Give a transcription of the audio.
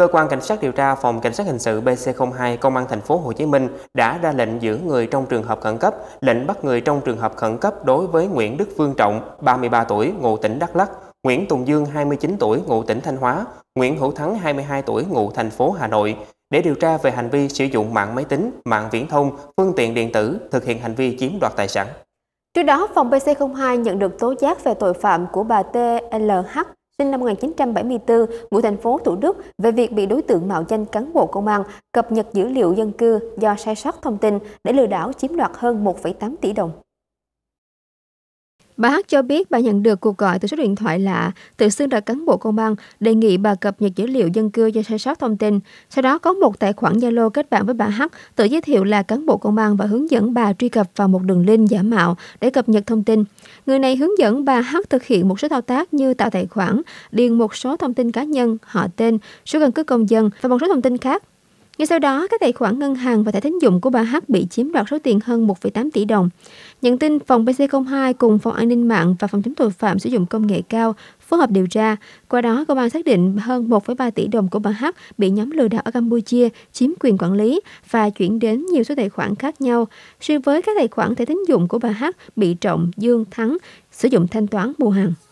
Cơ quan cảnh sát điều tra phòng cảnh sát hình sự BC02 Công an thành phố Hồ Chí Minh đã ra lệnh giữ người trong trường hợp khẩn cấp, lệnh bắt người trong trường hợp khẩn cấp đối với Nguyễn Đức Vương Trọng, 33 tuổi, ngụ tỉnh Đắk Lắk, Nguyễn Tùng Dương 29 tuổi, ngụ tỉnh Thanh Hóa, Nguyễn Hữu Thắng 22 tuổi, ngụ thành phố Hà Nội để điều tra về hành vi sử dụng mạng máy tính, mạng viễn thông, phương tiện điện tử thực hiện hành vi chiếm đoạt tài sản. Trước đó, phòng PC02 nhận được tố giác về tội phạm của bà TLH sinh năm 1974, ngụ thành phố Thủ Đức về việc bị đối tượng mạo danh cán bộ công an cập nhật dữ liệu dân cư do sai sót thông tin để lừa đảo chiếm đoạt hơn 1,8 tỷ đồng. Bà H cho biết bà nhận được cuộc gọi từ số điện thoại lạ, tự xưng là cán bộ công an, đề nghị bà cập nhật dữ liệu dân cư do sai sót thông tin. Sau đó có một tài khoản Zalo kết bạn với bà H, tự giới thiệu là cán bộ công an và hướng dẫn bà truy cập vào một đường link giả mạo để cập nhật thông tin. Người này hướng dẫn bà H thực hiện một số thao tác như tạo tài khoản, điền một số thông tin cá nhân, họ tên, số căn cước công dân và một số thông tin khác. Ngay sau đó, các tài khoản ngân hàng và thẻ tín dụng của bà H bị chiếm đoạt số tiền hơn 1,8 tỷ đồng. Nhận tin, phòng PC02 cùng phòng an ninh mạng và phòng chống tội phạm sử dụng công nghệ cao phối hợp điều tra. Qua đó, công an xác định hơn 1,3 tỷ đồng của bà H bị nhóm lừa đảo ở Campuchia chiếm quyền quản lý và chuyển đến nhiều số tài khoản khác nhau. Riêng với các tài khoản thẻ tín dụng của bà H bị Trọng, Dương, Thắng sử dụng thanh toán mua hàng.